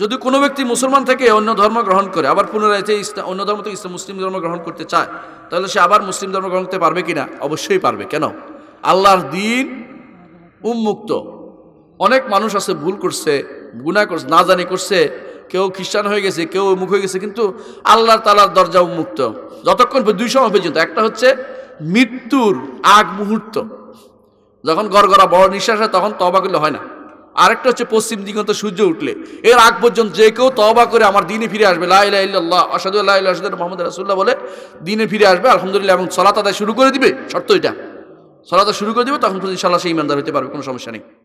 যদি কোনো ব্যক্তি মুসলমান থেকে অন্য ধর্ম গ্রহণ করে আবার পুনরায় যে ইসলাম অন্য ধর্ম থেকে ইসলাম মুসলিম ধর্ম গ্রহণ করতে চায় তাহলে সে আবার মুসলিম ধর্ম গ্রহণ করতে পারবে কি না অবশ্যই পারবে কেন আল্লাহর দিন উন্মুক্ত অনেক মানুষ আছে ভুল করছে গুণা করছে না জানি করছে কেউ খ্রিস্টান হয়ে গেছে কেউ মুখ হয়ে গেছে কিন্তু আল্লাহ তালার দরজা উন্মুক্ত যতক্ষণ দুই সময় পর্যন্ত একটা হচ্ছে মৃত্যুর আগ মুহূর্ত যখন গড় গড়া বড় নিঃশ্বাস হয় তখন তবাগুলো হয় না আরেকটা হচ্ছে পশ্চিম দিগন্ত সূর্য উঠলে এর আগ পর্যন্ত যে কেউ তবা করে আমার দিনে ফিরে আসবে লাইল্লাহ আসাদুল্লাহ আল্লাহ মোহাম্মদ রাসুল্লাহ বলে দিনে ফিরে আসবে আলহামদুলিল্লাহ এবং সলাতা শুরু করে দিবে শর্ত এটা সলাতা শুরু করে দিবে তখন ইনশাল্লাহ সেই ইমানদার হতে পারবে কোনো সমস্যা নেই